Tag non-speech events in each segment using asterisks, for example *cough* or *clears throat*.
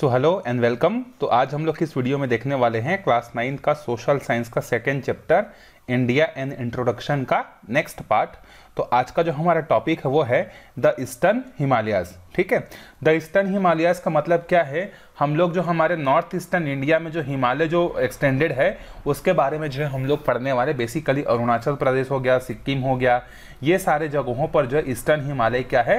So hello and welcome तो आज हम लोग इस वीडियो में देखने वाले हैं क्लास नाइन्थ का सोशल साइंस का second chapter India and introduction का नेक्स्ट पार्ट तो आज का जो हमारा टॉपिक है वो है द ईस्टर्न हिमालयाज ठीक है द ईस्टर्न हिमालयाज का मतलब क्या है हम लोग जो हमारे नॉर्थ ईस्टर्न इंडिया में जो हिमालय जो एक्सटेंडेड है उसके बारे में जो है हम लोग पढ़ने वाले बेसिकली अरुणाचल प्रदेश हो गया सिक्किम हो गया ये सारे जगहों पर जो ईस्टर्न हिमालय क्या है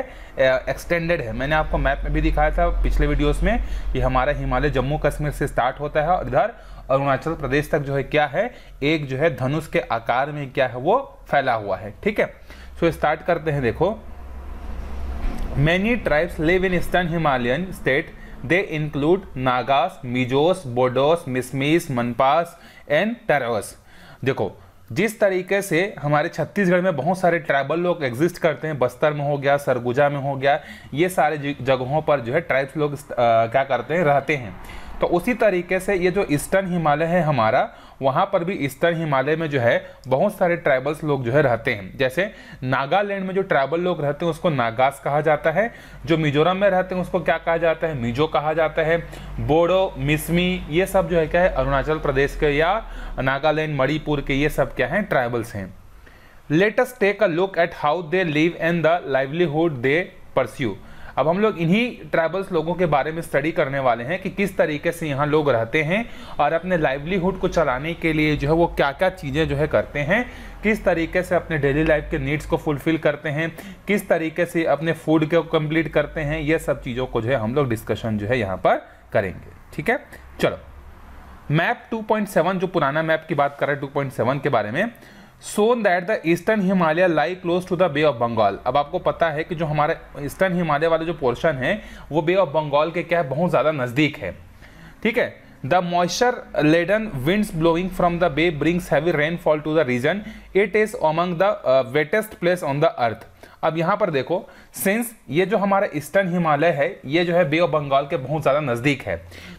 एक्सटेंडेड है मैंने आपको मैप में भी दिखाया था पिछले वीडियोस में कि हमारा हिमालय जम्मू कश्मीर से स्टार्ट होता है और इधर अरुणाचल प्रदेश तक जो है क्या है एक जो है धनुष के आकार में क्या है वो फैला हुआ है ठीक है सो स्टार्ट करते हैं देखो many tribes live in eastern Himalayan state they include Nagas Mizos Bodos Mishmis Monpas and Teros देखो जिस तरीके से हमारे छत्तीसगढ़ में बहुत सारे ट्राइबल लोग एग्जिस्ट करते हैं बस्तर में हो गया सरगुजा में हो गया ये सारे जगहों पर जो है ट्राइब्स लोग क्या करते हैं रहते हैं तो उसी तरीके से ये जो ईस्टर्न हिमालय है हमारा वहाँ पर भी ईस्टर्न हिमालय में जो है बहुत सारे ट्राइबल्स लोग जो है रहते हैं जैसे नागालैंड में जो ट्राइबल लोग रहते हैं उसको नागास कहा जाता है जो मिजोरम में रहते हैं उसको क्या कहा जाता है मिजो कहा जाता है बोडो मिसमी ये सब जो है क्या है अरुणाचल प्रदेश के या नागालैंड मणिपुर के ये सब क्या हैं ट्राइबल्स हैं let us take a look at how they live and the livelihood they pursue अब हम लोग इन्हीं ट्राइबल्स लोगों के बारे में स्टडी करने वाले हैं कि किस तरीके से यहाँ लोग रहते हैं और अपने लाइवलीहुड को चलाने के लिए जो है वो क्या क्या चीज़ें जो है करते हैं किस तरीके से अपने डेली लाइफ के नीड्स को फुलफिल करते हैं किस तरीके से अपने फूड को कंप्लीट करते हैं ये सब चीज़ों को जो है हम लोग डिस्कशन जो है यहाँ पर करेंगे ठीक है चलो मैप 2.7 जो पुराना मैप की बात कर रहे हैं 2.7 के बारे में सोन that the eastern Himalaya lie close to the Bay of Bengal अब आपको पता है कि जो हमारे ईस्टर्न हिमालय वाले जो पोर्शन है वो बे ऑफ बंगाल के क्या है बहुत ज़्यादा नज़दीक है ठीक है the moisture laden winds blowing from the bay brings heavy rainfall to the region it is among the wettest place on the earth अब यहाँ पर देखो सिंस ये जो हमारा ईस्टर्न हिमालय है ये जो है बे ऑफ बंगाल के बहुत ज़्यादा नज़दीक है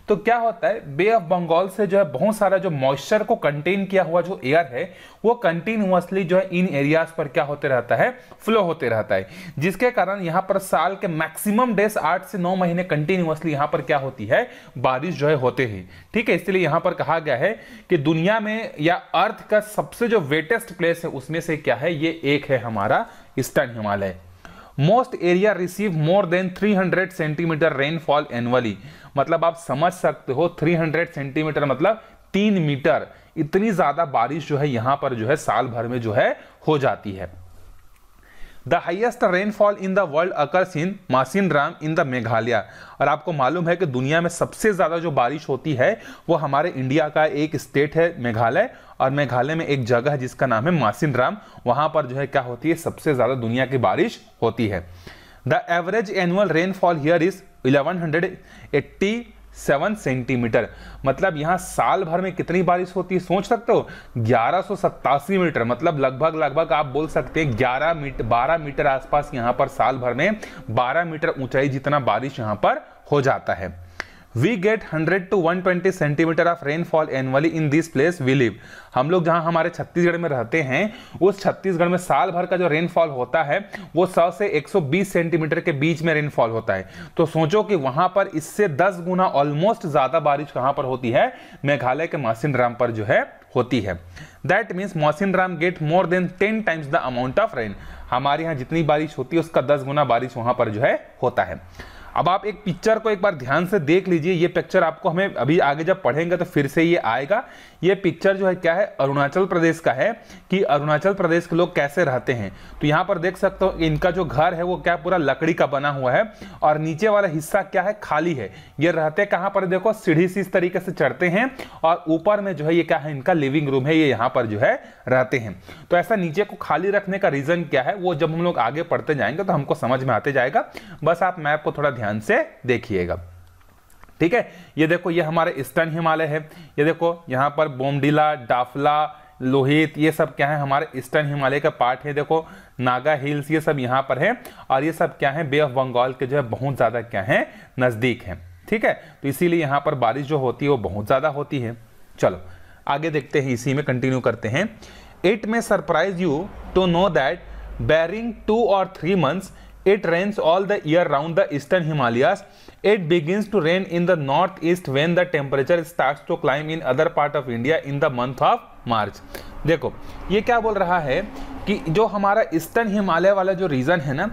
तो क्या होता है बे ऑफ बंगाल से जो है बहुत सारा जो मॉइस्चर को कंटेन किया हुआ जो एयर है वो कंटिन्यूसली जो है इन एरियाज पर क्या होते रहता है फ्लो होते रहता है जिसके कारण यहाँ पर साल के मैक्सिमम डेज आठ से नौ महीने कंटिन्यूसली यहाँ पर क्या होती है बारिश जो है होते ही ठीक है इसलिए यहां पर कहा गया है कि दुनिया में या अर्थ का सबसे जो वेटेस्ट प्लेस है उसमें से क्या है ये एक है हमारा eastern Himalaya most area receive more than 300 centimetre rainfall annually मतलब आप समझ सकते हो 300 सेंटीमीटर मतलब तीन मीटर इतनी ज़्यादा बारिश जो है यहां पर जो है साल भर में जो है हो जाती है the highest rainfall in the world occurs in Mawsynram in the Meghalaya और आपको मालूम है कि दुनिया में सबसे ज़्यादा जो बारिश होती है वो हमारे इंडिया का एक स्टेट है मेघालय और मेघालय में एक जगह है जिसका नाम है मासिन राम वहाँ पर जो है क्या होती है सबसे ज़्यादा दुनिया की बारिश होती है the average annual rainfall here is eleven hundred eighty seven centimetre मतलब यहाँ साल भर में कितनी बारिश होती है सोच सकते हो ग्यारह मीटर मतलब लगभग लगभग आप बोल सकते हैं ग्यारह मीटर बारह मीटर आसपास यहाँ पर साल भर में बारह मीटर ऊंचाई जितना बारिश यहाँ पर हो जाता है we get 100 to 120 centimetre of rainfall annually in this place we live हम लोग जहाँ हमारे छत्तीसगढ़ में रहते हैं उस छत्तीसगढ़ में साल भर का जो रेनफॉल होता है वो 100 से 120 सेंटीमीटर के बीच में रेनफॉल होता है तो सोचो कि वहाँ पर इससे 10 गुना ऑलमोस्ट ज़्यादा बारिश कहाँ पर होती है मेघालय के राम पर जो है होती है दैट मीन्स राम get more than ten times the amount of rain हमारे यहाँ जितनी बारिश होती है उसका दस गुना बारिश वहाँ पर जो है होता है अब आप एक पिक्चर को एक बार ध्यान से देख लीजिए ये पिक्चर आपको हमें अभी आगे जब पढ़ेंगे तो फिर से ये आएगा ये पिक्चर जो है क्या है अरुणाचल प्रदेश का है कि अरुणाचल प्रदेश के लोग कैसे रहते हैं तो यहाँ पर देख सकते हो इनका जो घर है वो क्या पूरा लकड़ी का बना हुआ है और नीचे वाला हिस्सा क्या है खाली है ये रहते कहाँ पर देखो सीढ़ी सी इस तरीके से चढ़ते हैं और ऊपर में जो है ये क्या है इनका लिविंग रूम है ये यहाँ पर जो है रहते हैं तो ऐसा नीचे को खाली रखने का रीजन क्या है वो जब हम लोग आगे पढ़ते जाएंगे तो हमको समझ में आते जाएगा बस आप मैप को थोड़ा ध्यान ध्यान से देखिएगा ठीक है ये देखो ये हमारे ईस्टर्न हिमालय है ये देखो यहाँ पर बोमडिला डाफला लोहित ये सब क्या है हमारे ईस्टर्न हिमालय का पार्ट है देखो नागा हिल्स ये सब यहाँ पर है और ये सब क्या है बे ऑफ बंगाल के जो है बहुत ज़्यादा क्या है नज़दीक है ठीक है तो इसीलिए यहाँ पर बारिश जो होती है वो बहुत ज़्यादा होती है चलो आगे देखते हैं इसी में कंटिन्यू करते हैं इट में surprise you to know that barring two और three months it rains all the year round the eastern Himalayas it begins to rain in the north east when the temperature start to climb in other part of India in the month of March देखो ये क्या बोल रहा है कि जो हमारा eastern Himalaya वाला जो रीजन है ना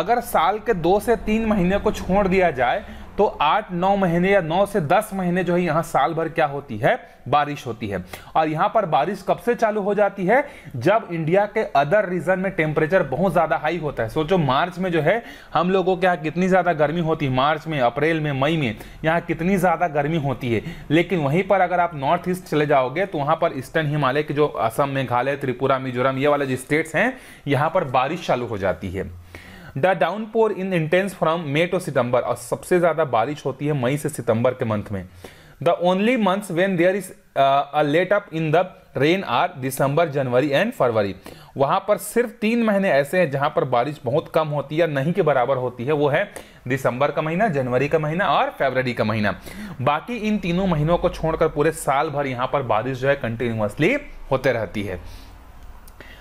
अगर साल के दो से तीन महीने को छोड़ दिया जाए तो आठ नौ महीने या नौ से दस महीने जो है यहाँ साल भर क्या होती है बारिश होती है और यहाँ पर बारिश कब से चालू हो जाती है जब इंडिया के अदर रीजन में टेम्परेचर बहुत ज़्यादा हाई होता है सोचो मार्च में जो है हम लोगों के यहाँ कितनी ज़्यादा गर्मी होती है मार्च में अप्रैल में मई में यहाँ कितनी ज़्यादा गर्मी होती है लेकिन वहीं पर अगर आप नॉर्थ ईस्ट चले जाओगे तो वहां पर ईस्टर्न हिमालय के जो असम मेघालय त्रिपुरा मिजोरम ये वाले जो स्टेट्स हैं यहाँ पर बारिश चालू हो जाती है the downpour in intense from May to September और सबसे ज़्यादा बारिश होती है मई से सितंबर के मंथ में the only month when there is a let up in the rain are December January and February वहां पर सिर्फ तीन महीने ऐसे हैं जहां पर बारिश बहुत कम होती है या नहीं के बराबर होती है वो है दिसंबर का महीना जनवरी का महीना और फरवरी का महीना बाकी इन तीनों महीनों को छोड़कर पूरे साल भर यहाँ पर बारिश जो है कंटिन्यूसली होते रहती है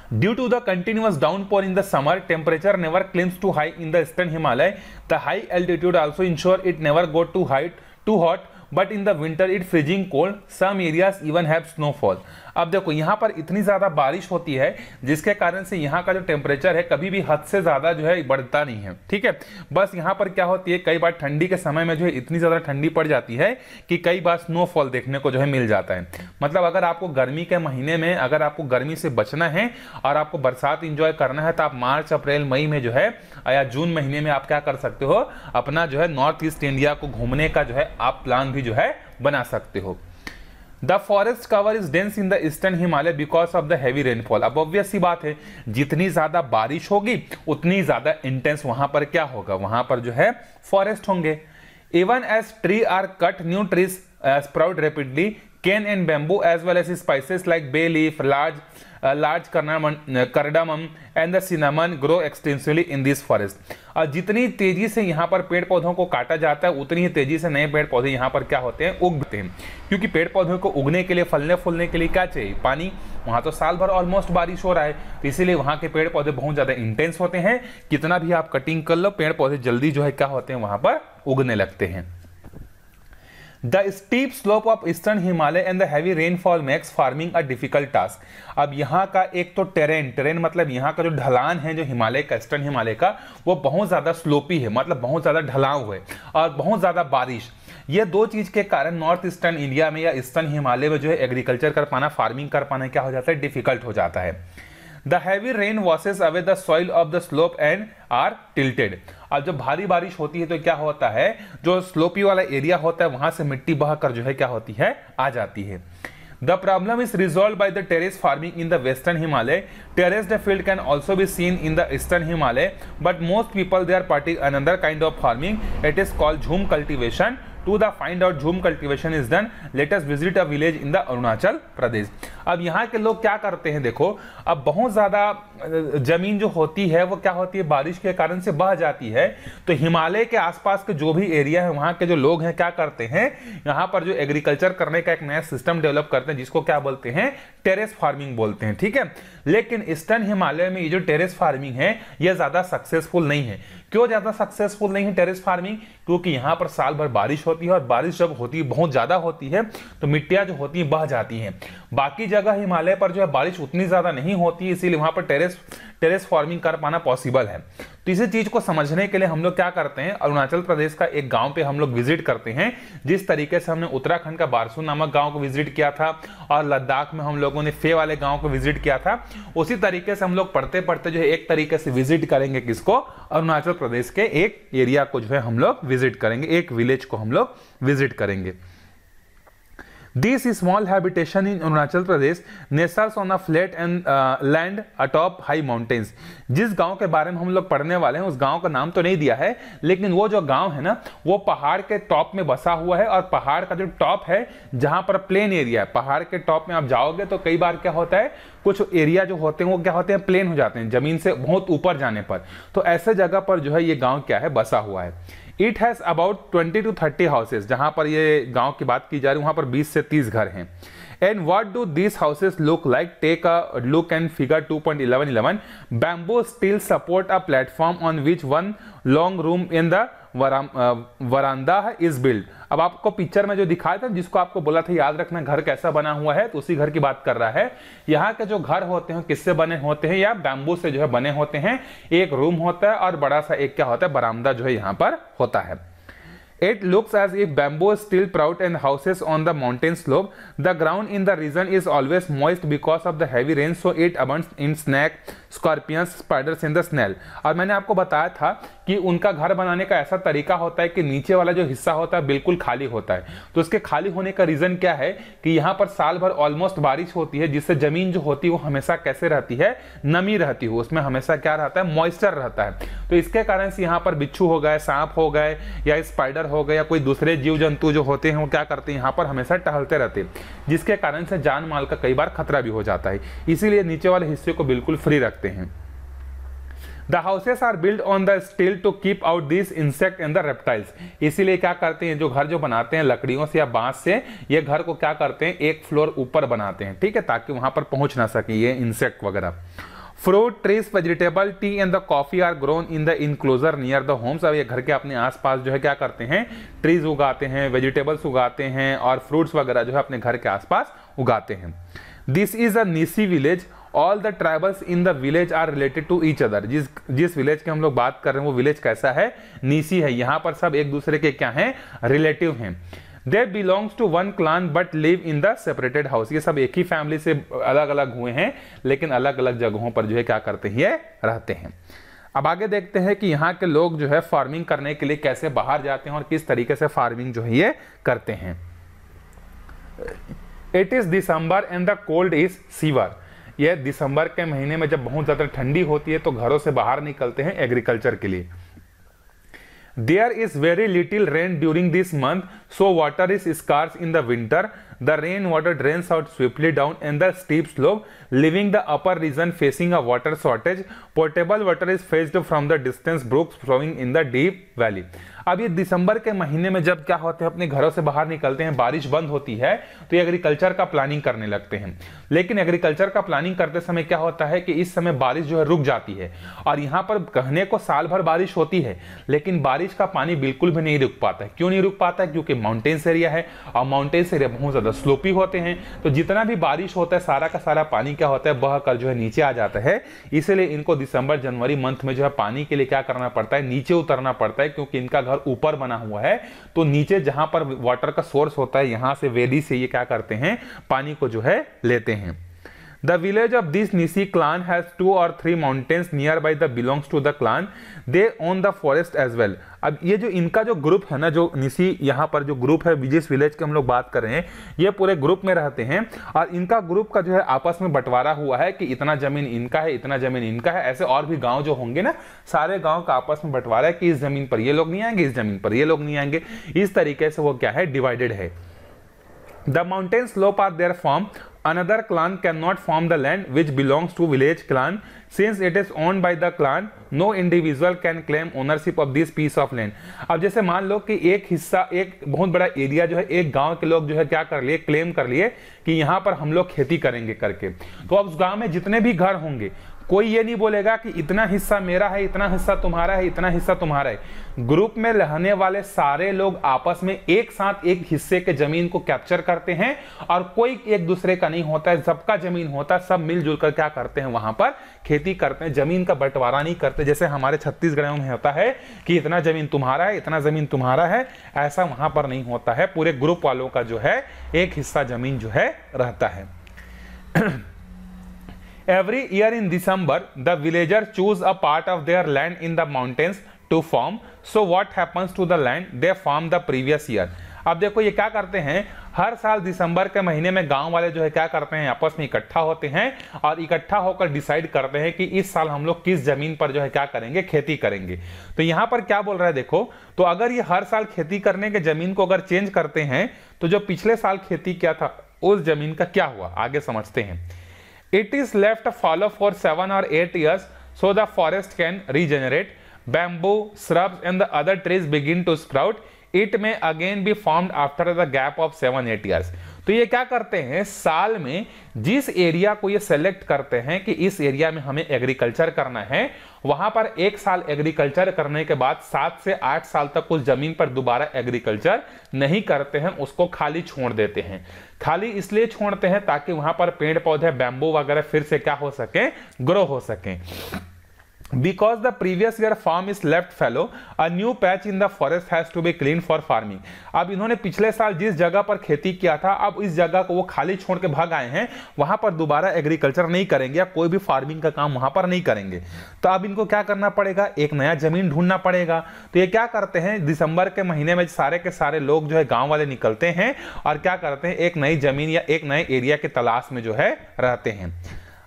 Due to the continuous downpour in the summer, temperature never climbs too high in the eastern Himalaya. The high altitude also ensure it never go too high, too hot but in the winter it freezing cold some areas even have snowfall अब देखो यहाँ पर इतनी ज़्यादा बारिश होती है जिसके कारण से यहाँ का जो टेम्परेचर है कभी भी हद से ज़्यादा जो है बढ़ता नहीं है ठीक है बस यहाँ पर क्या होती है कई बार ठंडी के समय में जो है इतनी ज़्यादा ठंडी पड़ जाती है कि कई बार स्नोफॉल देखने को जो है मिल जाता है मतलब अगर आपको गर्मी के महीने में अगर आपको गर्मी से बचना है और आपको बरसात इंजॉय करना है तो आप मार्च अप्रैल मई में जो है या जून महीने में आप क्या कर सकते हो अपना जो है नॉर्थ ईस्ट इंडिया को घूमने का जो है आप प्लान भी जो है बना सकते हो the forest cover is dense in the eastern Himalaya because of the heavy rainfall अब ऑब्वियस ही बात है जितनी ज्यादा बारिश होगी उतनी ज्यादा इंटेंस वहां पर क्या होगा वहां पर जो है फॉरेस्ट होंगे even as tree are cut new trees sprout rapidly cane and bamboo as well as spices like bay leaf large large large and uh, the the grow extensively in this forest और जितनी तेजी से यहाँ पर पेड़ पौधों को काटा जाता है उतनी ही तेजी से नए पेड़ पौधे यहाँ पर क्या होते हैं उगते हैं क्योंकि पेड़ पौधों को उगने के लिए फलने फूलने के लिए क्या चाहिए पानी वहाँ तो साल भर ऑलमोस्ट बारिश हो रहा है तो इसीलिए वहाँ के पेड़ पौधे बहुत ज़्यादा इंटेंस होते हैं कितना भी आप कटिंग कर लो पेड़ पौधे जल्दी जो है क्या होते हैं वहाँ पर उगने लगते हैं the steep slope of eastern Himalaya and the heavy rainfall makes farming a difficult task अब यहाँ का एक तो टेरेन टेरेन मतलब यहाँ का जो ढलान है जो हिमालय का ईस्टर्न हिमालय का वो बहुत ज़्यादा स्लोपी है मतलब बहुत ज़्यादा ढलाव है और बहुत ज़्यादा बारिश ये दो चीज़ के कारण नॉर्थ ईस्टर्न इंडिया में या ईस्टर्न हिमालय में जो है एग्रीकल्चर कर पाना फार्मिंग कर पाना क्या हो जाता है डिफिकल्ट हो जाता है the heavy rain washes away the soil of the slope and are tilted अब जब भारी बारिश होती है तो क्या होता है जो स्लोपी वाला एरिया होता है वहां से मिट्टी बहकर जो है क्या होती है आ जाती है The problem is resolved by the terrace farming in the western Himalay. Terraced field can also be seen in the eastern Himalay, but most people they are practicing another kind of farming. It is called jhum cultivation. To the find out jhum cultivation is done let us visit a village in the Arunachal Pradesh अब यहाँ के लोग क्या करते हैं देखो अब बहुत ज़्यादा जमीन जो होती है वो क्या होती है बारिश के कारण से बह जाती है तो हिमालय के आसपास के जो भी एरिया है वहाँ के जो लोग हैं क्या करते हैं यहाँ पर जो एग्रीकल्चर करने का एक नया सिस्टम डेवलप करते हैं जिसको क्या बोलते हैं टेरेस फार्मिंग बोलते हैं ठीक है लेकिन ईस्टर्न हिमालय में ये जो टेरेस फार्मिंग है यह ज़्यादा सक्सेसफुल नहीं है क्यों ज़्यादा सक्सेसफुल नहीं है टेरिस फार्मिंग क्योंकि यहाँ पर साल भर बारिश होती है और बारिश जब होती है बहुत ज़्यादा होती है तो मिट्टियां जो होती है बह जाती हैं बाकी जगह हिमालय पर जो है बारिश उतनी ज़्यादा नहीं होती है इसीलिए वहां पर टेरिस टेरेस फार्मिंग कर पाना पॉसिबल है तो इसी चीज को समझने के लिए हम लोग क्या करते हैं अरुणाचल प्रदेश का एक गांव पे हम लोग विजिट करते हैं जिस तरीके से हमने उत्तराखंड का बारसू नामक गांव को विजिट किया था और लद्दाख में हम लोगों ने फे वाले गांव को विजिट किया था उसी तरीके से हम लोग पढ़ते पढ़ते जो है एक तरीके से विजिट करेंगे किसको अरुणाचल प्रदेश के एक एरिया को जो है हम लोग विजिट करेंगे एक विलेज को हम लोग विजिट करेंगे This small habitation in Arunachal Pradesh nestles on a flat and uh, land atop high mountains. जिस गांव के बारे में हम लोग पढ़ने वाले हैं उस गांव का नाम तो नहीं दिया है लेकिन वो जो गांव है ना वो पहाड़ के टॉप में बसा हुआ है और पहाड़ का जो टॉप है जहां पर प्लेन एरिया है पहाड़ के टॉप में आप जाओगे तो कई बार क्या होता है कुछ एरिया जो होते हैं वो क्या होते हैं प्लेन हो जाते हैं जमीन से बहुत ऊपर जाने पर तो ऐसे जगह पर जो है ये गाँव क्या है बसा हुआ है it has about twenty to thirty houses जहां पर ये गांव की बात की जा रही है वहां पर बीस से तीस घर हैं and what do this houses look like take a look and figure two point eleven eleven bamboo stilt support a platform on which one long room in the veranda is build अब आपको picture में जो दिखाया था जिसको आपको बोला था याद रखना घर कैसा बना हुआ है तो उसी घर की बात कर रहा है यहाँ के जो घर होते हैं किससे बने होते हैं या बैम्बू से जो है बने होते हैं एक रूम होता है और बड़ा सा एक क्या होता है बरामदा जो है यहाँ पर होता है it looks as if bamboo stilt proud and houses on the mountain slope the ground in the region is always moist because of the heavy rain so it अब in snake scorpions spiders in the snail और मैंने आपको बताया था कि उनका घर बनाने का ऐसा तरीका होता है कि नीचे वाला जो हिस्सा होता है बिल्कुल खाली होता है तो इसके खाली होने का रीज़न क्या है कि यहाँ पर साल भर ऑलमोस्ट बारिश होती है जिससे ज़मीन जो होती है वो हमेशा कैसे रहती है नमी रहती है उसमें हमेशा क्या रहता है मॉइस्चर रहता है तो इसके कारण से यहाँ पर बिच्छू हो गए सांप हो गए या स्पाइडर हो गए या कोई दूसरे जीव जंतु जो होते हैं वो क्या करते हैं यहाँ पर हमेशा टहलते रहते हैं जिसके कारण से जान माल का कई बार खतरा भी हो जाता है इसीलिए नीचे वाले हिस्से को बिल्कुल फ्री रखते हैं the houses are build on the steel to keep out this insect and the reptiles इसीलिए क्या करते हैं जो घर जो बनाते हैं लकड़ियों से या बांस से ये घर को क्या करते हैं एक फ्लोर ऊपर बनाते हैं ठीक है ताकि वहां पर पहुंच ना सके ये इंसेक्ट वगैरह fruit trees vegetable tea and the coffee are grown in the enclosure near the homes अब ये घर के अपने आसपास जो है क्या करते हैं ट्रीज उगाते हैं वेजिटेबल्स उगाते हैं और फ्रूट्स वगैरह जो है अपने घर के आसपास उगाते हैं this is a Nyishi village all the tribals in the village are related to each other जिस जिस विलेज की हम लोग बात कर रहे हैं वो विलेज कैसा है नीसी है यहाँ पर सब एक दूसरे के क्या हैं रिलेटिव हैं they belongs to one clan but live in the separated house ये सब एक ही फैमिली से अलग अलग हुए हैं लेकिन अलग अलग जगहों पर जो है क्या करते हैं ये रहते हैं अब आगे देखते हैं कि यहाँ के लोग जो है फार्मिंग करने के लिए कैसे बाहर जाते हैं और किस तरीके से फार्मिंग जो है ये करते हैं it is December and the cold is severe यह दिसंबर के महीने में जब बहुत ज़्यादा ठंडी होती है तो घरों से बाहर निकलते हैं एग्रीकल्चर के लिए there is very little rain during this month so water is scarce in the winter rain water drain out swiftly down in the steep slope living the upper region facing a water shortage portable water is fetched from the distance brooks flowing in the deep valley अब ये दिसंबर के महीने में जब क्या होते हैं अपने घरों से बाहर निकलते हैं बारिश बंद होती है तो ये एग्रीकल्चर का प्लानिंग करने लगते हैं लेकिन एग्रीकल्चर का प्लानिंग करते समय क्या होता है कि इस समय बारिश जो है रुक जाती है और यहाँ पर कहने को साल भर बारिश होती है लेकिन बारिश का पानी बिल्कुल भी नहीं रुक पाता है क्यों नहीं रुक पाता है क्योंकि माउंटेन्स एरिया है और माउंटेन्स एरिया बहुत ज़्यादा मतलब स्लोपी होते हैं तो जितना भी बारिश होता है सारा का सारा पानी क्या होता है बह कर जो है नीचे आ जाता है इसीलिए इनको दिसंबर जनवरी मंथ में जो है पानी के लिए क्या करना पड़ता है नीचे उतरना पड़ता है क्योंकि इनका घर ऊपर बना हुआ है तो नीचे जहां पर वाटर का सोर्स होता है यहां से वेदी से ये क्या करते हैं पानी को जो है लेते हैं The village of this Nishi clan has two or three mountains nearby that belongs to the clan. They own the forest as well. अब ये जो इनका जो ग्रुप है ना जो निशी यहाँ पर जो ग्रुप है जिस विलेज के हम लोग बात कर रहे हैं ये पूरे ग्रुप में रहते हैं और इनका ग्रुप का जो है आपस में बंटवारा हुआ है कि इतना जमीन इनका है इतना जमीन इनका है ऐसे और भी गांव जो होंगे ना सारे गांव का आपस में बंटवारा है कि इस जमीन पर ये लोग नहीं आएंगे इस जमीन पर ये लोग नहीं आएंगे इस तरीके से वो क्या है डिवाइडेड है The mountain slope are there formed another clan cannot form the land which belongs to village clan since it is owned by the clan no individual can claim ownership of this piece of land अब जैसे मान लो कि एक हिस्सा एक बहुत बड़ा area जो है एक गांव के लोग जो है क्या कर लिए क्लेम कर लिए कि यहाँ पर हम लोग खेती करेंगे करके तो अब उस गांव में जितने भी घर होंगे कोई ये नहीं बोलेगा कि इतना हिस्सा मेरा है इतना हिस्सा तुम्हारा है इतना हिस्सा तुम्हारा है ग्रुप में रहने वाले सारे लोग आपस में एक साथ एक हिस्से के जमीन को कैप्चर करते हैं और कोई एक दूसरे का नहीं होता है सबका जमीन होता है सब मिलजुल कर क्या करते हैं वहां पर खेती करते हैं जमीन का बंटवारा नहीं करते जैसे हमारे छत्तीसगढ़ में होता है कि इतना जमीन तुम्हारा है इतना जमीन तुम्हारा है ऐसा वहां पर नहीं होता है पूरे ग्रुप वालों का जो है एक हिस्सा जमीन जो है रहता है *clears throat* every year in December the villager choose a part of their land in the mountains to farm so what happens to the land they farm the previous year अब देखो ये क्या करते हैं हर साल दिसंबर के महीने में गांव वाले जो है क्या करते हैं आपस में इकट्ठा होते हैं और इकट्ठा होकर डिसाइड करते हैं कि इस साल हम लोग किस जमीन पर जो है क्या करेंगे खेती करेंगे तो यहां पर क्या बोल रहा है देखो तो अगर ये हर साल खेती करने के जमीन को अगर चेंज करते हैं तो जो पिछले साल खेती क्या था उस जमीन का क्या हुआ आगे समझते हैं It is left fallow for 7 or 8 years so the forest can regenerate. Bamboo, shrubs and the other trees begin to sprout. It may again be formed after the gap of 7-8 years. तो ये क्या करते हैं साल में जिस area को ये सेलेक्ट करते हैं कि इस एरिया में हमें एग्रीकल्चर करना है वहां पर एक साल एग्रीकल्चर करने के बाद सात से आठ साल तक उस जमीन पर दोबारा एग्रीकल्चर नहीं करते हैं उसको खाली छोड़ देते हैं खाली इसलिए छोड़ते हैं ताकि वहां पर पेड़ पौधे बैम्बू वगैरह फिर से क्या हो सके ग्रो हो सके because the previous year farm is left fallow a new patch in the forest has to be cleaned for farming अब इन्होंने पिछले साल जिस जगह पर खेती किया था अब इस जगह को वो खाली छोड़ के भाग आए हैं वहां पर दोबारा एग्रीकल्चर नहीं करेंगे या कोई भी फार्मिंग का काम वहां पर नहीं करेंगे तो अब इनको क्या करना पड़ेगा एक नया जमीन ढूंढना पड़ेगा तो ये क्या करते हैं दिसंबर के महीने में सारे के सारे लोग जो है गाँव वाले निकलते हैं और क्या करते हैं एक नई जमीन या एक नए एरिया के तलाश में जो है रहते हैं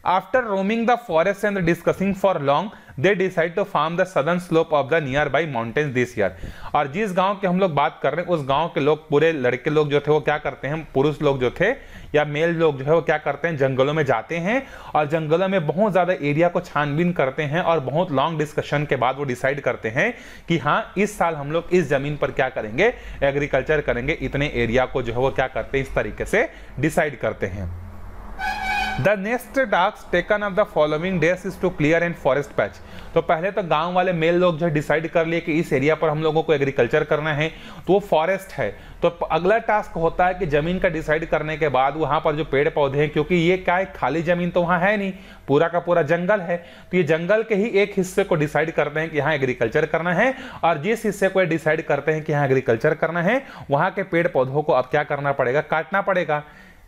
After roaming the forest and discussing for long, they decide to farm the southern slope of the nearby mountains this year और जिस गांव के हम लोग बात कर रहे हैं उस गांव के लोग पूरे लड़के लोग जो थे वो क्या करते हैं पुरुष लोग जो थे या मेल लोग जो है वो क्या करते हैं जंगलों में जाते हैं और जंगलों में बहुत ज़्यादा एरिया को छानबीन करते हैं और बहुत लॉन्ग डिस्कशन के बाद वो डिसाइड करते हैं कि हाँ इस साल हम लोग इस ज़मीन पर क्या करेंगे एग्रीकल्चर करेंगे इतने एरिया को जो है वो क्या करते हैं इस तरीके से डिसाइड करते हैं the next task taken of the following days is to clear and forest patch तो पहले तो गांव वाले मेल लोग जो डिसाइड कर लिए कि इस एरिया पर हम लोगों को एग्रीकल्चर करना है तो वो फॉरेस्ट है तो अगला टास्क होता है कि ज़मीन का डिसाइड करने के बाद वहां पर जो पेड़ पौधे हैं क्योंकि ये क्या है खाली ज़मीन तो वहां है नहीं पूरा का पूरा जंगल है तो ये जंगल के ही एक हिस्से को डिसाइड करते हैं कि यहाँ एग्रीकल्चर करना है और जिस हिस्से को डिसाइड करते हैं कि यहाँ एग्रीकल्चर करना है वहाँ के पेड़ पौधों को अब क्या करना पड़ेगा काटना पड़ेगा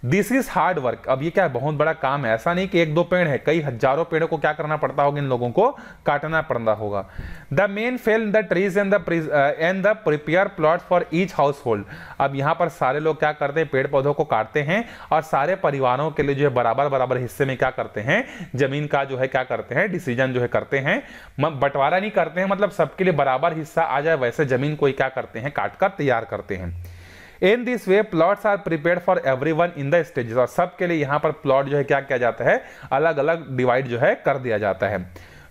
दिस इज हार्ड वर्क अब ये क्या है बहुत बड़ा काम है ऐसा नहीं कि एक दो पेड़ है कई हजारों पेड़ों को क्या करना पड़ता होगा इन लोगों को काटना पड़ता होगा the men fell the trees and and the prepare plot for each household अब यहाँ पर सारे लोग क्या करते हैं पेड़ पौधों को काटते हैं और सारे परिवारों के लिए जो है बराबर बराबर हिस्से में क्या करते हैं जमीन का जो है क्या करते हैं डिसीजन जो है करते हैं बंटवारा नहीं करते हैं मतलब सबके लिए बराबर हिस्सा आ जाए वैसे जमीन को क्या करते हैं काट कर तैयार करते हैं in this way plots are prepare for every one in the stages और सबके लिए यहाँ पर प्लॉट जो है क्या किया जाता है अलग अलग डिवाइड जो है कर दिया जाता है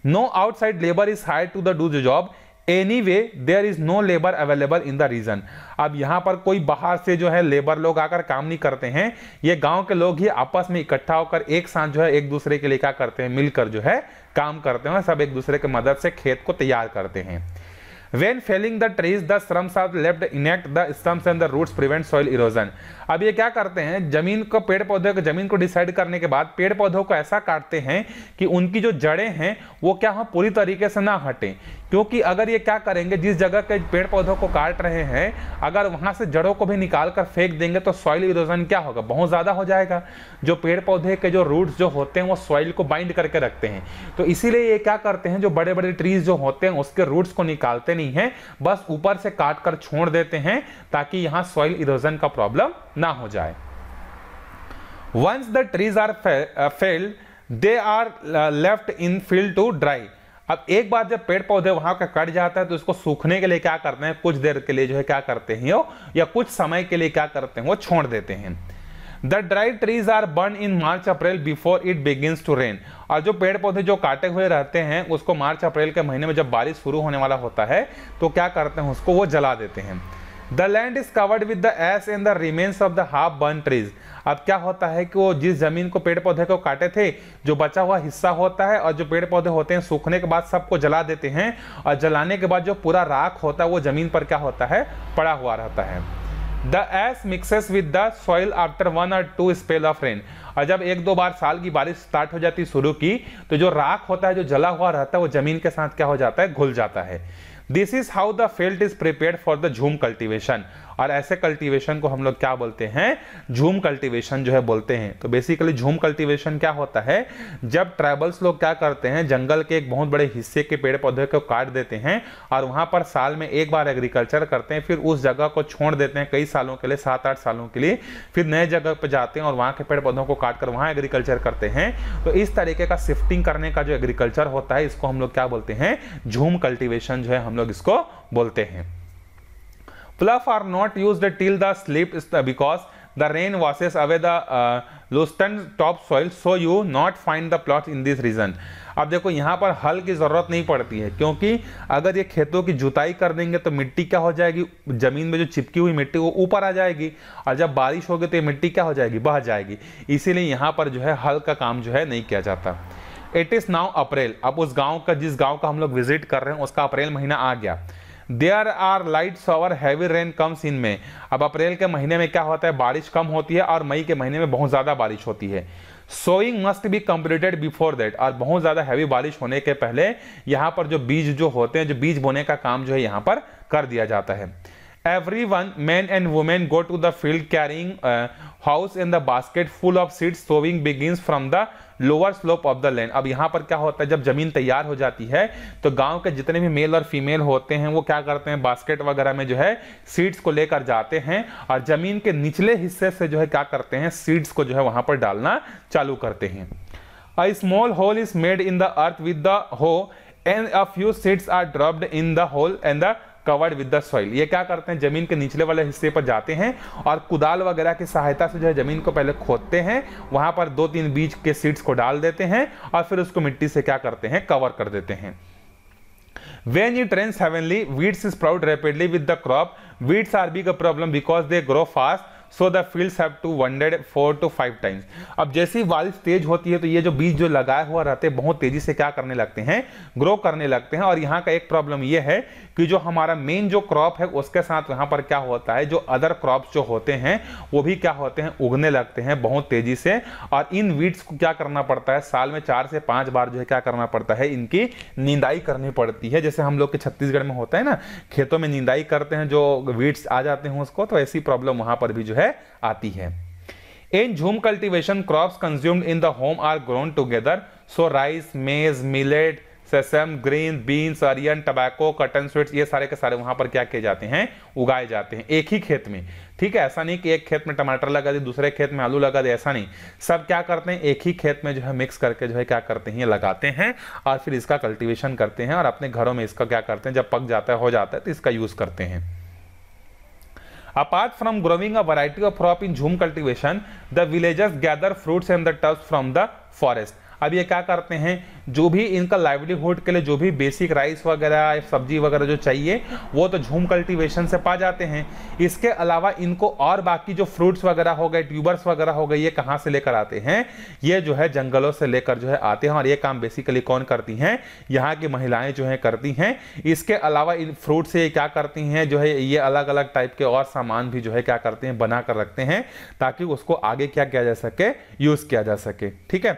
no outside labour is hire to the do the job anyway there is no labour available in the region अब यहाँ पर कोई बाहर से जो है लेबर लोग आकर काम नहीं करते हैं ये गांव के लोग ही आपस में इकट्ठा होकर एक साथ जो है एक दूसरे के लिए क्या करते हैं मिलकर जो है काम करते हैं सब एक दूसरे के मदद से खेत को तैयार करते हैं when felling the trees the stumps are left intact the stumps and the roots prevent soil erosion अब ये क्या करते हैं जमीन को पेड़ पौधे को जमीन को डिसाइड करने के बाद पेड़ पौधों को ऐसा काटते हैं कि उनकी जो जड़ें हैं वो क्या हो पूरी तरीके से ना हटें क्योंकि अगर ये क्या करेंगे जिस जगह के पेड़ पौधों को काट रहे हैं अगर वहाँ से जड़ों को भी निकाल कर फेंक देंगे तो सॉइल इरोजन क्या होगा बहुत ज़्यादा हो जाएगा जो पेड़ पौधे के जो रूट्स जो होते हैं वो सॉइल को बाइंड करके रखते हैं तो इसीलिए ये क्या करते हैं जो बड़े बड़े ट्रीज जो होते हैं उसके रूट्स को निकालते नहीं हैं बस ऊपर से काट कर छोड़ देते हैं ताकि यहाँ सॉइल इरोजन का प्रॉब्लम ना हो जाए once the trees are uh, felled they are uh, left in field to dry अब एक बार जब पेड़ पौधे वहां का कट जाता है तो उसको सूखने के लिए क्या करते हैं कुछ देर के लिए जो है क्या करते हैं वो या कुछ समय के लिए क्या करते हैं वो छोड़ देते हैं the dry trees are burn in March April before it begin to rain और जो पेड़ पौधे जो काटे हुए रहते हैं उसको मार्च अप्रैल के महीने में जब बारिश शुरू होने वाला होता है तो क्या करते हैं उसको वो जला देते हैं the land is covered with the ash and the remains of the half burn trees अब क्या होता है कि वो जिस जमीन को पेड़ पौधे को काटे थे जो बचा हुआ हिस्सा होता है और जो पेड़ पौधे होते हैं सूखने के बाद सबको जला देते हैं और जलाने के बाद जो पूरा राख होता है वो जमीन पर क्या होता है पड़ा हुआ रहता है the ash mixes with the soil after one और टू स्पेल ऑफ रेन और जब एक दो बार साल की बारिश स्टार्ट हो जाती शुरू की तो जो राख होता है जो जला हुआ रहता है वो जमीन के साथ क्या हो जाता है घुल जाता है This is how the field is prepared for the zoom cultivation. और ऐसे कल्टीवेशन को हम लोग क्या बोलते हैं झूम कल्टीवेशन जो है बोलते हैं तो बेसिकली झूम कल्टीवेशन क्या होता है जब ट्राइबल्स लोग क्या करते हैं जंगल के एक बहुत बड़े हिस्से के पेड़ पौधे को काट देते हैं और वहां पर साल में एक बार एग्रीकल्चर करते हैं फिर उस जगह को छोड़ देते हैं कई सालों के लिए सात आठ सालों के लिए फिर नए जगह पर जाते हैं और वहां के पेड़ पौधों को काट कर वहां एग्रीकल्चर करते हैं तो इस तरीके का शिफ्टिंग करने का जो एग्रीकल्चर होता है इसको हम लोग क्या बोलते हैं झूम कल्टीवेशन जो है हम लोग इसको बोलते हैं fluff are not used till the slip is the because the rain washes away the uh, loosened top soil so you not find the plot in this region अब देखो यहाँ पर हल की ज़रूरत नहीं पड़ती है क्योंकि अगर ये खेतों की जुताई कर देंगे तो मिट्टी क्या हो जाएगी ज़मीन में जो चिपकी हुई मिट्टी वो ऊपर आ जाएगी और जब बारिश होगी तो ये मिट्टी क्या हो जाएगी बह जाएगी इसीलिए यहाँ पर जो है हल का काम जो है नहीं किया जाता इट इज़ नाउ अप्रैल अब उस गाँव का जिस गाँव का हम लोग विजिट कर रहे हैं उसका अप्रैल महीना आ गया there are light shower heavy rain comes in में अब अप्रैल के महीने में क्या होता है बारिश कम होती है और मई के महीने में बहुत ज़्यादा बारिश होती है sowing must be completed before that और बहुत ज़्यादा हैवी बारिश होने के पहले यहाँ पर जो बीज जो होते हैं जो बीज बोने का काम जो है यहाँ पर कर दिया जाता है every one man and women go to the field carrying house in the basket full of seed sowing begin from the lower slope of the land अब यहाँ पर क्या होता है जब जमीन तैयार हो जाती है तो गांव के जितने भी मेल और फीमेल होते हैं वो क्या करते हैं बास्केट वगैरह में जो है सीड्स को लेकर जाते हैं और जमीन के निचले हिस्से से जो है क्या करते हैं सीड्स को जो है वहां पर डालना चालू करते हैं a small hole is made in the earth with the hoe and a few seeds are dropped in the hole and the covered with the soil ये क्या करते हैं जमीन के निचले वाले हिस्से पर जाते हैं और कुदाल वगैरह की सहायता से जो है जमीन को पहले खोदते हैं वहां पर दो तीन बीज के सीड्स को डाल देते हैं और फिर उसको मिट्टी से क्या करते हैं कवर कर देते हैं When it rains heavenly, weeds sprout rapidly with the crop. Weeds are big problem because they grow fast. So the fields have to four to five times अब जैसी बारिश तेज होती है तो ये जो बीज जो लगाए हुआ रहते हैं बहुत तेजी से क्या करने लगते हैं ग्रो करने लगते हैं और यहाँ का एक प्रॉब्लम ये है कि जो हमारा मेन जो क्रॉप है उसके साथ यहाँ पर क्या होता है जो अदर क्रॉप जो होते हैं वो भी क्या होते हैं उगने लगते हैं बहुत तेजी से और इन वीड्स को क्या करना पड़ता है साल में चार से पांच बार जो है क्या करना पड़ता है इनकी निंदाई करनी पड़ती है जैसे हम लोग के छत्तीसगढ़ में होता है ना खेतों में निंदाई करते हैं जो वीड्स आ जाते हैं उसको तो ऐसी प्रॉब्लम वहाँ पर भी जो है है आती है in jhum cultivation crops consumed in the home are grown together so rice maize millet sesame green beans अरियन टबैको कटन स्वीट्स ये सारे के सारे वहां पर क्या किए जाते हैं उगाए जाते हैं एक ही खेत में ठीक है ऐसा नहीं कि एक खेत में टमाटर लगा दे दूसरे खेत में आलू लगा दे ऐसा नहीं सब क्या करते हैं एक ही खेत में जो है मिक्स करके जो है क्या करते हैं लगाते हैं और फिर इसका कल्टिवेशन करते हैं और अपने घरों में इसका क्या करते हैं जब पक जाता है हो जाता है तो इसका यूज़ करते हैं Apart from growing a variety of crop in zoom cultivation, the villagers gather fruits and the tufts from the forest. अब ये क्या करते हैं जो भी इनका लाइवलीहुड के लिए जो भी बेसिक राइस वगैरह सब्जी वगैरह जो चाहिए वो तो झूम कल्टीवेशन से पा जाते हैं इसके अलावा इनको और बाकी जो फ्रूट्स वगैरह हो गए ट्यूबर्स वगैरह हो गए ये कहाँ से लेकर आते हैं ये जो है जंगलों से लेकर जो है आते हैं और ये काम बेसिकली कौन करती हैं यहाँ की महिलाएं जो है करती हैं इसके अलावा इन फ्रूट से ये क्या करती हैं जो है ये अलग अलग टाइप के और सामान भी जो है क्या करते हैं बना कर रखते हैं ताकि उसको आगे क्या किया जा सके यूज़ किया जा सके ठीक है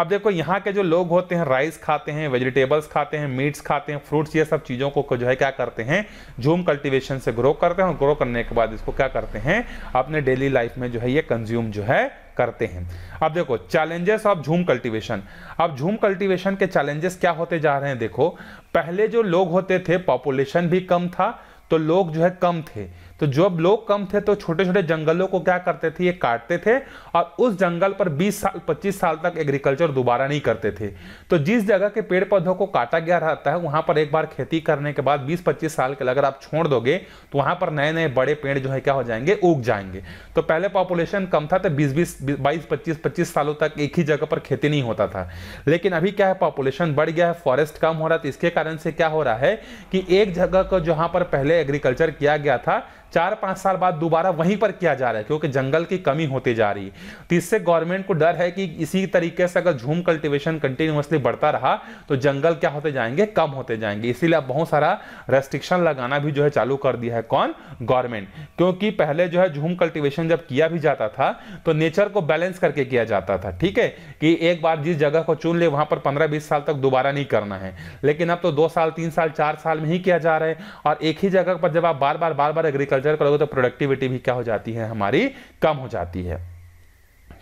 अब देखो यहाँ के जो लोग होते हैं राइस खाते हैं वेजिटेबल्स खाते हैं मीट्स खाते हैं फ्रूट्स ये सब चीज़ों को जो है क्या करते हैं झूम कल्टिवेशन से ग्रो करते हैं और ग्रो करने के बाद इसको क्या करते हैं अपने डेली लाइफ में जो है ये कंज्यूम जो है करते हैं अब देखो चैलेंजेस ऑफ झूम कल्टिवेशन अब झूम कल्टिवेशन के चैलेंजेस क्या होते जा रहे हैं देखो पहले जो लोग होते थे पॉपुलेशन भी कम था तो लोग जो है कम थे तो जब लोग कम थे तो छोटे छोटे जंगलों को क्या करते थे ये काटते थे और उस जंगल पर 20 साल 25 साल तक एग्रीकल्चर दोबारा नहीं करते थे तो जिस जगह के पेड़ पौधों को काटा गया रहता है वहां पर एक बार खेती करने के बाद 20-25 साल के अगर आप छोड़ दोगे तो वहां पर नए नए बड़े पेड़ जो है क्या हो जाएंगे उग जाएंगे तो पहले पॉपुलेशन कम था तो बीस बीस बाईस पच्चीस पच्चीस सालों तक एक ही जगह पर खेती नहीं होता था लेकिन अभी क्या है पॉपुलेशन बढ़ गया है फॉरेस्ट कम हो रहा था तो इसके कारण से क्या हो रहा है कि एक जगह को जहाँ पर पहले एग्रीकल्चर किया गया था चार पाँच साल बाद दोबारा वहीं पर किया जा रहा है क्योंकि जंगल की कमी होती जा रही है तो इससे गवर्नमेंट को डर है कि इसी तरीके से अगर झूम कल्टिवेशन कंटिन्यूसली बढ़ता रहा तो जंगल क्या होते जाएंगे कम होते जाएंगे इसीलिए अब बहुत सारा रेस्ट्रिक्शन लगाना भी जो है चालू कर दिया है कौन गवर्नमेंट क्योंकि पहले जो है झूम कल्टिवेशन जब किया भी जाता था तो नेचर को बैलेंस करके किया जाता था ठीक है कि एक बार जिस जगह को चुन ले वहां पर पंद्रह बीस साल तक दोबारा नहीं करना है लेकिन अब तो दो साल तीन साल चार साल में ही किया जा रहा है और एक ही जगह पर जब आप बार बार बार बार एग्रीकल्चर कल्चर करोगे तो प्रोडक्टिविटी भी क्या हो जाती है हमारी कम हो जाती है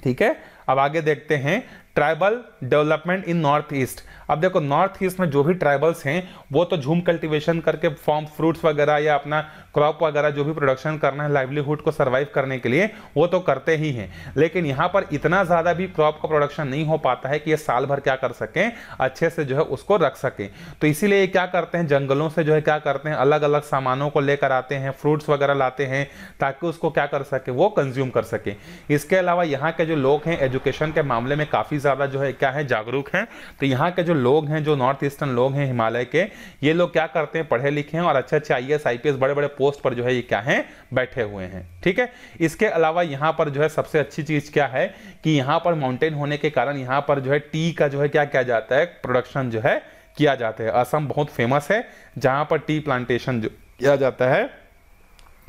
ठीक है अब आगे देखते हैं tribal development in north east अब देखो नॉर्थ ईस्ट में जो भी ट्राइबल्स हैं वो तो झूम कल्टीवेशन करके फॉर्म फ्रूट्स वगैरह या अपना क्रॉप वगैरह जो भी प्रोडक्शन करना है लाइवलीहुड को सर्वाइव करने के लिए वो तो करते ही हैं लेकिन यहाँ पर इतना ज़्यादा भी क्रॉप का प्रोडक्शन नहीं हो पाता है कि ये साल भर क्या कर सकें अच्छे से जो है उसको रख सकें तो इसीलिए ये क्या करते हैं जंगलों से जो है क्या करते हैं अलग अलग सामानों को लेकर आते हैं फ्रूट्स वगैरह लाते हैं ताकि उसको क्या कर सके वो कंज्यूम कर सके इसके अलावा यहाँ के जो लोग हैं एजुकेशन के मामले में काफ़ी ज़्यादा जो है क्या है जागरूक हैं तो यहाँ के जो लोग हैं जो नॉर्थ ईस्टर्न लोग हैं हिमालय के ये लोग क्या करते हैं पढ़े लिखे हैं और अच्छे अच्छे आई एस e बड़े बड़े पोस्ट पर जो है ये क्या है बैठे हुए हैं ठीक है इसके अलावा यहाँ पर जो है सबसे अच्छी चीज़ क्या है कि यहाँ पर माउंटेन होने के कारण यहाँ पर जो है टी का जो है क्या किया जाता है प्रोडक्शन जो है किया जाता है असम बहुत फेमस है जहाँ पर टी प्लांटेशन जो किया जाता है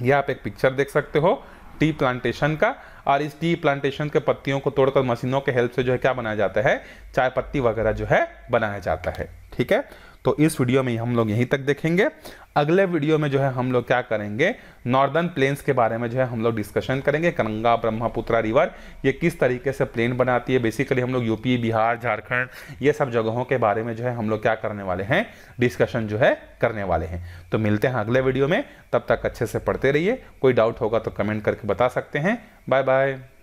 यह आप एक पिक्चर देख सकते हो टी प्लांटेशन का और इस टी प्लांटेशन के पत्तियों को तोड़कर मशीनों के हेल्प से जो है क्या बनाया जाता है चाय पत्ती वगैरह जो है बनाया जाता है ठीक है तो इस वीडियो में हम लोग यहीं तक देखेंगे अगले वीडियो में जो है हम लोग क्या करेंगे नॉर्दर्न प्लेन्स के बारे में जो है हम लोग डिस्कशन करेंगे गंगा ब्रह्मपुत्रा रिवर ये किस तरीके से प्लेन बनाती है बेसिकली हम लोग यूपी बिहार झारखंड ये सब जगहों के बारे में जो है हम लोग क्या करने वाले हैं डिस्कशन जो है करने वाले हैं तो मिलते हैं अगले वीडियो में तब तक अच्छे से पढ़ते रहिए कोई डाउट होगा तो कमेंट करके बता सकते हैं बाय बाय